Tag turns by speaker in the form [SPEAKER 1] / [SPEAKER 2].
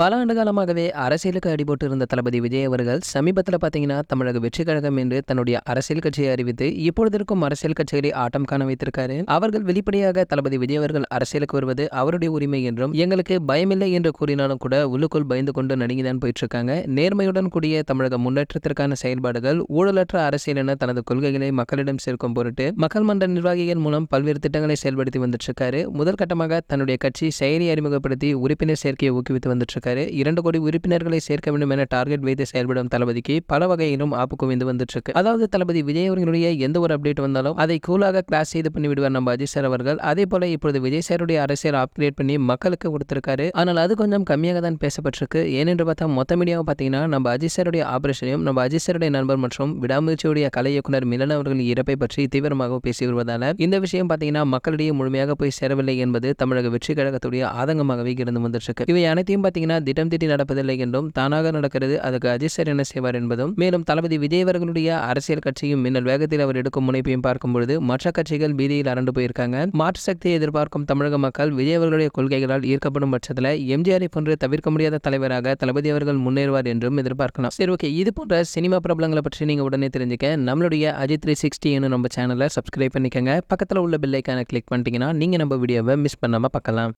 [SPEAKER 1] பல ஆண்டு காலமாகவே அரசியலுக்கு அடிபட்டு இருந்த தளபதி விஜய் அவர்கள் சமீபத்தில் பார்த்தீங்கன்னா தமிழக வெற்றி கழகம் என்று தன்னுடைய அரசியல் கட்சியை அறிவித்து இப்பொழுது இருக்கும் அரசியல் கட்சிகளை ஆட்டம் காண வைத்திருக்காரு அவர்கள் வெளிப்படையாக தளபதி விஜய் அவர்கள் அரசியலுக்கு வருவது அவருடைய உரிமை என்றும் எங்களுக்கு பயமில்லை என்று கூறினாலும் கூட உள்ளுக்குள் பயந்து கொண்டு நடுங்கிதான் போயிட்டு இருக்காங்க நேர்மையுடன் கூடிய தமிழக முன்னேற்றத்திற்கான செயல்பாடுகள் ஊழலற்ற அரசியல் என தனது கொள்கைகளை மக்களிடம் சேர்க்கும் பொருட்டு மக்கள் மன்ற நிர்வாகிகள் மூலம் பல்வேறு திட்டங்களை செயல்படுத்தி வந்துட்டு இருக்காரு முதல் கட்டமாக தன்னுடைய கட்சி செயலி அறிமுகப்படுத்தி உறுப்பினர் சேர்க்கையை ஊக்குவித்து வந்துட்டு சொல்லியிருக்காரு இரண்டு கோடி உறுப்பினர்களை சேர்க்க வேண்டும் என டார்கெட் வைத்து செயல்படும் தளபதிக்கு பல வகையிலும் ஆப்பு குவிந்து வந்துட்டு அதாவது தளபதி விஜய் அவர்களுடைய எந்த ஒரு அப்டேட் வந்தாலும் அதை கூலாக கிளாஸ் செய்து பண்ணி விடுவார் நம்ம அஜய் சார் அவர்கள் அதே போல இப்பொழுது விஜய் சாருடைய அரசியல் அப்கிரேட் பண்ணி மக்களுக்கு கொடுத்திருக்காரு ஆனால் அது கொஞ்சம் கம்மியாக தான் பேசப்பட்டிருக்கு ஏனென்று பார்த்தா மொத்த மீடியாவும் பார்த்தீங்கன்னா நம்ம அஜய் சாருடைய ஆபரேஷனையும் நம்ம அஜய் சாருடைய நண்பர் மற்றும் விடாமுயற்சியுடைய கலை இயக்குனர் மிலன் அவர்களின் இறப்பை பற்றி தீவிரமாக பேசி வருவதால் இந்த விஷயம் பார்த்தீங்கன்னா மக்களிடையே முழுமையாக போய் சேரவில்லை என்பது தமிழக வெற்றி கழகத்துடைய ஆதங்கமாகவே இருந்து வந்துட்டு இவை அனைத்தையும் பார்த்தீங்கன்னா வீணா திட்டம் திட்டி நடப்பதில்லை என்றும் தானாக நடக்கிறது அதற்கு அஜித் சார் என்ன செய்வார் என்பதும் மேலும் தளபதி விஜய் அவர்களுடைய அரசியல் கட்சியும் மின்னல் வேகத்தில் அவர் எடுக்கும் முனைப்பையும் பொழுது மற்ற கட்சிகள் பீதியில் அரண்டு போயிருக்காங்க மாற்று சக்தியை எதிர்பார்க்கும் தமிழக மக்கள் விஜயவர்களுடைய கொள்கைகளால் ஈர்க்கப்படும் பட்சத்தில் எம்ஜிஆரை போன்று தவிர்க்க முடியாத தலைவராக தளபதி அவர்கள் முன்னேறுவார் என்றும் எதிர்பார்க்கலாம் சரி ஓகே இது போன்ற சினிமா பிரபலங்களை பற்றி நீங்க உடனே தெரிஞ்சுக்க நம்மளுடைய அஜித் த்ரீ சிக்ஸ்டி நம்ம சேனலை சப்ஸ்கிரைப் பண்ணிக்கங்க பக்கத்தில் உள்ள பில்லைக்கான கிளிக் பண்ணிட்டீங்கன்னா நீங்க நம்ம வீடியோவை மிஸ் பண்ணாம பார்க்கலாம்